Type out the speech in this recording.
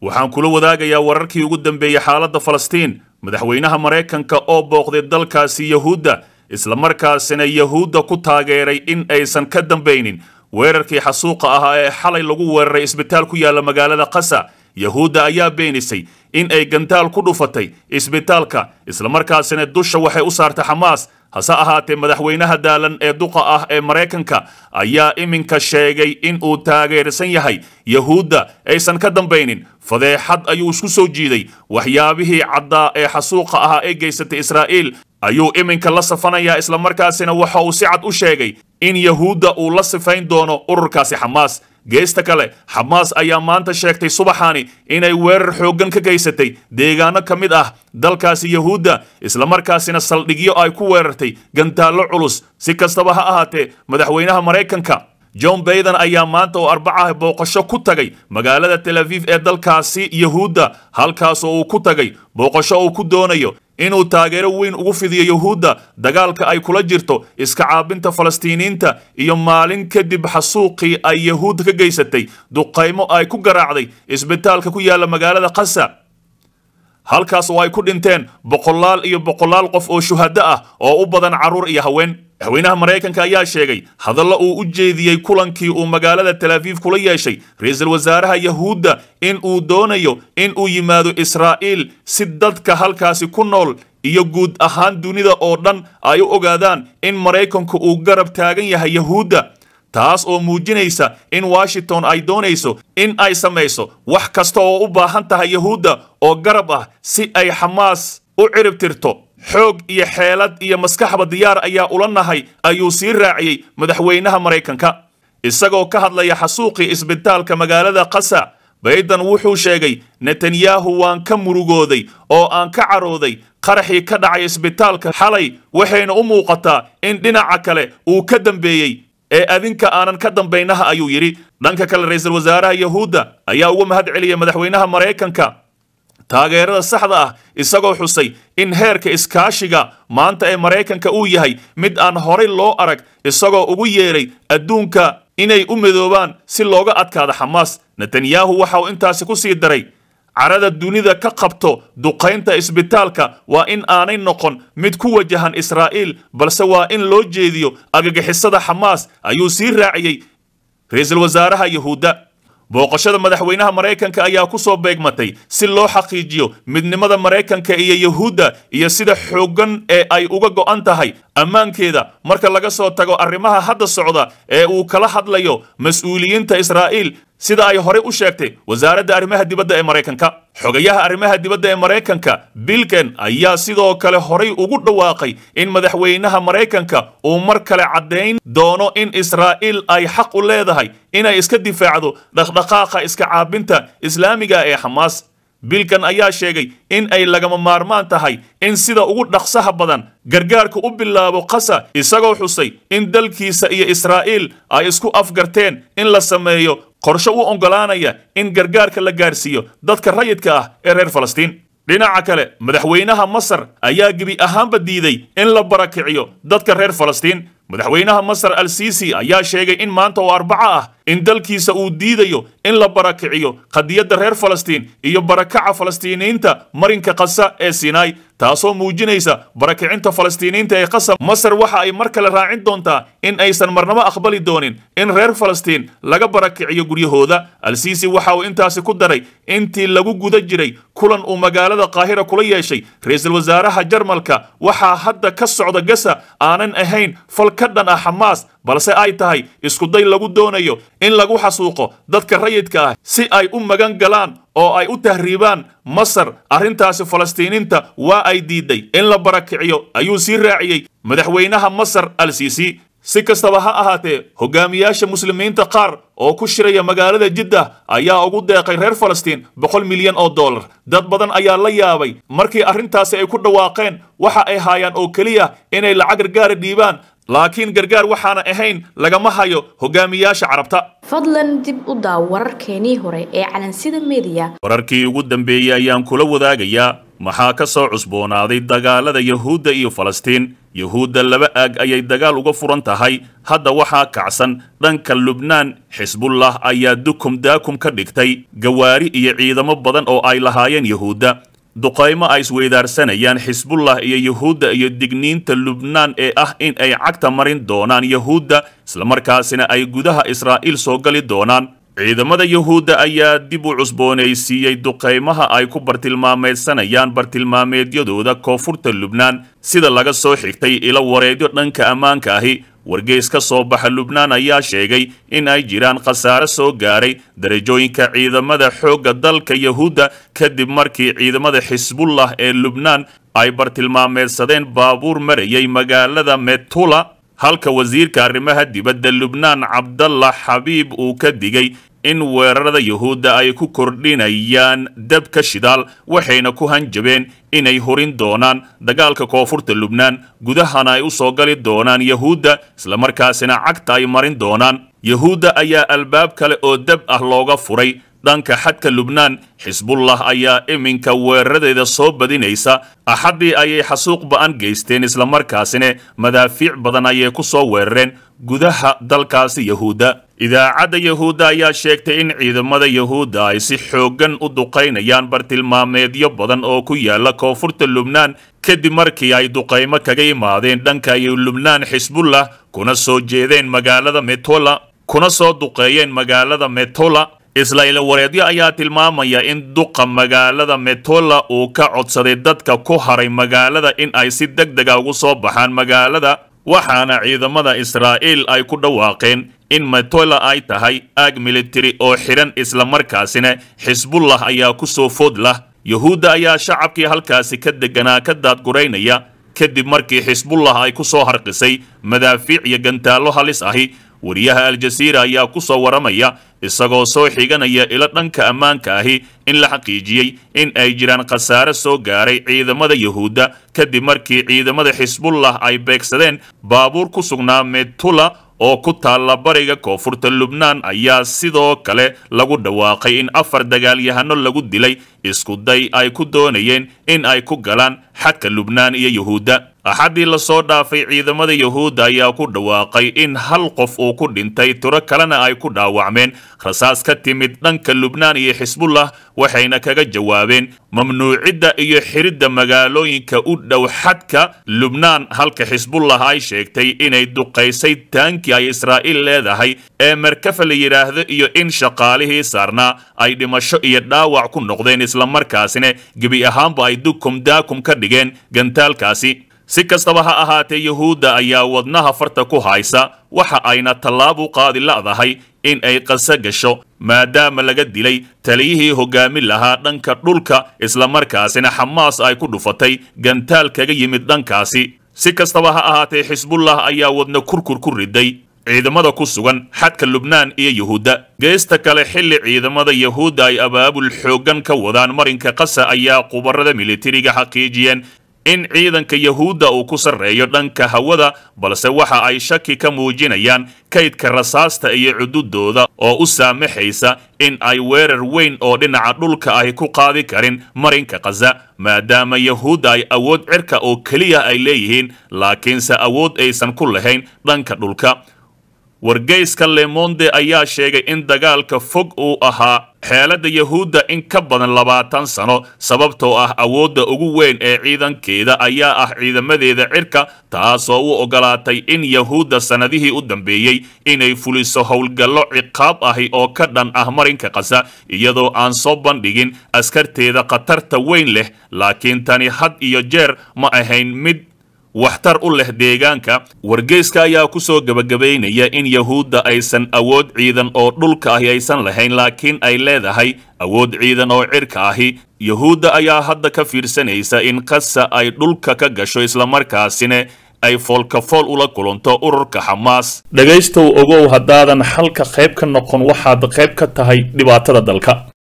waxaan kula wadaagayaa wararkii ugu dambeeyey xaaladda falastiin madaxweynaha maraykanka oo booqday dalkaasi yahuudda isla markaasina yahuudda ku taageeray in aysan ka dambaynin weerarkii xasuuqa ahaa ee xalay lagu weeraray isbitaal ku yaalla magaalada qasa yahuudda ayaa beenisay in ay gantaal ku dhufatay isbitaalka isla markaasina dusha waxay u saartay xamaas hase ahaatee madaxweynaha daalan ee duqa ah ee maraykanka ayaa iminka sheegay in uu taageersan yahay yahuudda aysan ka dambaynin fadeexad ayuu isku soo jiiday waxyaabihii caddaa ee xasuuqa ahaa ee geysatay israa'iil ayuu iminka la safanayaa isla markaasina waxa uu si cad u sheegay in yahuudda uu la sifayn doono ururkaasi xamaas geesta kale xamaas ayaa maanta sheegtay subaxani inay weerar xooggan ka geysatay deegaano ka mid ah dalkaasi yahuudda markaasina saldhigyo ay ku weerartay gantaallo culus si kastaba ha ahaatee madaxweynaha maraykanka john bayden ayaa maanta oo arbacaha booqasho ku tagay magaalada tel aviv ee dalkaasi yahuudda halkaas oo uu ku tagay booqasho uu ku doonayo inuu taageero weyn ugu fidiyo yuhuudda dagaalka ay kula jirto iska caabinta falastiiniinta iyo maalin kadib xasuuqii ay yuhuudda ka geysatay duqaymo ay ku garaacday isbitaalka ku yaalla magaalada qasa halkaas oo ay ku dhinteen boqolaal iyo boqolaal qof oo shuhado ah oo u badan carruur iyo haween madaxweynaha maraykanka ayaa sheegay hadallo uu u jeediyey kulankii uu magaalada talaafiif kula yeeshay ra-iisul wasaaraha yahuudda in uu doonayo in uu yimaado israa'iil si dadka halkaasi ku nool iyo guud ahaan dunida oo dhan ay u ogaadaan in maraykanku uu garab taagan yahay yahuudda taas oo muujinaysa in washington ay doonayso in ay samayso wax kasta oo u baahan tahay yahuudda oo garab ah si ay xamaas u ciribtirto xoog iyo xeelad iyo maskaxba diyaar ayaa ula nahay ayuu sii raaciyey madaxweynaha maraykanka isagoo ka hadlaya xasuuqii isbitaalka magaalada qasa bayden wuxuu sheegay netanyahu waan ka murugooday oo aan ka carooday qaraxii ka dhacay isbitaalka xalay waxayna u muuqataa in dhinaca kale uu ka dambeeyey ee adinka aanan ka dambaynaha ayuu yidhi dhanka kale ra-iisul wasaaraha yahuudda ayaa ugu mahad celiyay madaxweynaha maraykanka taageerada saxda ah isagoo xusay in heerka iskaashiga maanta ee maraykanka uu yahay mid aan horay loo arag isagoo ugu yeedhay adduunka inay u midoobaan si looga adkaado xamaas netanyahu waxa uu intaasi ku sii daray carada dunida ka qabto duqaynta isbitaalka waa in aanay noqon mid ku wajahan israa'iil balse waa in loo jeediyo agagixisada xamaas ayuu sii raaciyey ra-iisul wasaaraha yuhuudda booqashada madaxweynaha maraykanka ayaa ku soo beegmatay si loo xaqiijiyo midnimada maraykanka iyo yuhuudda iyo sida xooggan ee ay uga go'an tahay ammaankeeda marka laga soo tago arrimaha hadda socda ee uu kala hadlayo mas-uuliyiinta israa'iil sida ay horey u sheegtay wasaaradda arrimaha dibadda ee maraykanka xogayaha arrimaha dibadda ee maraykanka bilken ayaa sidoo kale horay ugu dhawaaqay in madaxweynaha maraykanka uu mar kale caddayn doono in israa'iil ay xaq u leedahay inay iska difaacdo dhaqdhaqaaqa iska caabinta islaamiga ee xamaas bilkan ayaa sheegay in ay lagama maarmaan tahay in sida ugu dhaqsaha badan gargaarka u bilaabo qasa isagoo xusay in dalkiisa iyo israa'iil ay isku afgarteen in la sameeyo qorshe u oggolaanaya in gargaarka la gaarsiiyo dadka rayidka ah ee reer falastiin dhinaca kale madaxweynaha masar ayaa gebi ahaanba diiday in la barakiciyo dadka reer falastiin madaxweynaha masar al siisi ayaa sheegay in maanta oo arbaco ah in dalkiisa uu diidayo in la barakiciyo qadiyadda reer falastiin iyo barakaca falastiiniinta marinka khasa ee sinaai taasoo muujinaysa barakicinta falastiiniinta ee qasab masar waxa ay mar kale raacin doontaa in aysan marnabo aqbali doonin in reer falastiin laga barakiciyo guryahooda al siisi waxa uu intaasi ku daray intii lagu guda jiray kulan uu magaalada qaahira kula yeeshay ra-iisul wasaaraha jarmalka waxaa hadda ka socda gasa aanan ahayn fal ka dhan ah xamaas balse ay tahay iskuday lagu doonayo in lagu xasuuqo dadka rayidka ah si ay u magan galaan oo ay u tahriibaan masar arrintaasi falastiiniinta waa ay diiday in la barakiciyo ayuu sii raaciyey madaxweynaha masar al siisi si kastaba ha ahaatee hogaamiyaasha muslimiinta qaar oo ku shiraya magaalada jidda ayaa ugu deeqay reer falastiin boqol milyan oo dollar dad badan ayaa la yaabay markii arrintaasi ay ku dhawaaqeen waxa ay haayaan oo keliya inay lacag gargaara dhiibaan laakiin gargaar waxaana ahayn lagama hayo hogaamiyaasha carabta fadlan dib u daaw wararkeenii hore ee calansida mediya wararkii ugu dambeeyey ayaan kula wadaagayaa maxaa ka soo cusboonaaday dagaalada yahuudda iyo falastiin yahuudda laba aag ayay dagaal uga furan tahay hadda waxaa kacsan dhanka lubnaan xisbullah ayaa dukum daakum ka dhigtay gawaari iyo ciidamo badan oo ay lahaayeen yahuudda duqaymo ay isweydaarsanayaan xisbullah iyo yuhuudda iyo digniinta lubnaan ee ah in ay cagta marin doonaan yuhuudda islamarkaasina ay gudaha israa'iil soo gali doonaan ciidamada yuhuudda ayaa dib u cusboonaysiiyey duqaymaha ay ku bartilmaameedsanayaan bartilmaameedyadooda koonfurta lubnaan sida laga soo xigtay ilo wareedyo dhanka ammaanka ahi wargeys ka soo baxa lubnaan ayaa sheegay in ay jiraan khasaare soo gaaray darajooyinka ciidamada xoogga dalka yahuudda kadib markii ciidamada xisbullah ee lubnaan ay bartilmaameedsadeen baabuur marayay magaalada metula halka wasiirka arrimaha dibadda lubnaan cabdalla xabiib uu ka digay in weerarada yahuudda ay ku kordhinayaan dabka shidaal waxayna ku hanjabeen inay hurin doonaan dagaalka koonfurta lubnaan gudahana ay u soo gali doonaan yahuudda islamarkaasina cagta ay marin doonaan yahuudda ayaa albaab kale oo dab ah looga furay dhanka xadka lubnaan xisbullah ayaa iminka weeraradeeda soo badinaysa axaddii ayay xasuuq ba'an geysteen islamarkaasina madaafiic badan ayay ku soo weerareen gudaha dalkaasi yahuudda idaacadda yahuudda ayaa sheegtay in ciidamada yahuudda ay si xooggan u duqaynayaan bartilmaameedyo badan oo ku yaalla koonfurta lubnaan kadib markii ay duqaymo kaga imaadeen dhanka iyo lubnaan xisbullah kuna soo jeedeen magaalada metola kuna soo duqeeyeen magaalada metola isla wareedyo ayaa tilmaamaya in duqa magaalada metola uu ka codsaday dadka ku haray magaalada in ay si deg dega ah ugu soo baxaan magaalada waxaana ciidamada israa'iil ay ku dhawaaqeen in matola ay tahay aag militari oo xidhan islamarkaasina xisbullah ayaa ku soo food lah yuhuudda ayaa shacabkii halkaasi ka degganaa ka daadguraynaya kadib markii xisbullah ay ku soo harqisay madaafiic iyo gantaallo halis ahi wariyaha aljasiira ayaa ku soo waramaya isagoo soo xiganaya ilo dhanka ammaanka ahi in la xaqiijiyey in ay jiraan khasaare soo gaaray ciidamada yuhuudda kadib markii ciidamada xisbullah ay beegsadeen baabuur ku sugnaa metula oo ku taalla bariga koonfurta lubnaan ayaa sidoo kale lagu dhawaaqay in afar dagaalyahanno lagu dilay iskuday ay ku doonayeen in ay ku galaan xadka lubnaan iyo yuhuudda axaddii lasoo dhaafay ciidamada yahuudda ayaa ku dhawaaqay in hal qof uu ku dhintay tiro kalena ay ku dhaawacmeen rasaas ka timid dhanka lubnaan iyo xisbullah waxayna kaga jawaabeen mamnuucidda iyo xiridda magaalooyinka u dhow xadka lubnaan halka xisbullah ay sheegtay inay duqaysay taankii ay israa'iil leedahay ee markafa la yidhaahdo iyo in shaqaalihii saarnaa ay dhimasho iyo dhaawac ku noqdeen islamarkaasina gebi ahaanba ay dukum daakum ka dhigeen gantaalkaasi si kastaba ha ahaatee yuhuudda ayaa wadnaha farta ku haysa waxa ayna tallaabu qaadi la'dahay in ay qasa gasho maadaama laga dilay taliyihii hoggaamin lahaa dhanka dhulka isla markaasina xamaas ay ku dhufatay gantaal kaga yimid dhankaasi si kastaba ha ahaatee xisbullah ayaa wadna kurkur ku riday ciidamada ku sugan xadka lubnaan iyo yuhuudda geesta kale xilli ciidamada yuhuudda ay abaabul xooggan ka wadaan marinka qasa ayaa khubarada militariga xaqiijiyeen in ciidanka yahuudda uu ku sarreeyo dhanka hawada balse waxa ay shaki ka muujinayaan kaydka rasaasta iyo cududooda oo u saamaxaysa in ay weerar weyn oo dhinaca dhulka ahi ku qaadi karin marinka khaza maadaama yahuudda ay awood cirka oo keliya ay leeyihiin laakiinse awood aysan ku lahayn dhanka dhulka wargeyska lemonde ayaa sheegay in dagaalka fog uu ahaa xeeladda yahuudda in ka badan labaatan sano sababtoo ah awoodda ugu weyn ee ciidankeeda ayaa ah ciidamadeeda cirka taasoo u ogolaatay in yahuudda sannadihii u dambeeyey inay fuliso howlgallo ciqaab ahi oo ka dhan ah marinka qasa iyadoo aan soo bandhigin askarteeda khatarta weyn leh laakiin tani had iyo jeer ma ahayn mid waxtar u leh deegaanka wargeyska ayaa ku soo gebagabaynaya in yahuudda aysan awood ciidan oo dhulka ahi aysan lahayn laakiin ay leedahay awood ciidan oo cirka ahi yahuudda ayaa hadda ka fiirsanaysa in kasa ay dhulka ka gasho islamarkaasina ay foolkafool ula kulanto ururka xamaas dhegaystow ogow haddaadan xalka qayb ka noqon waxaad qayb ka tahay dhibaatada dalka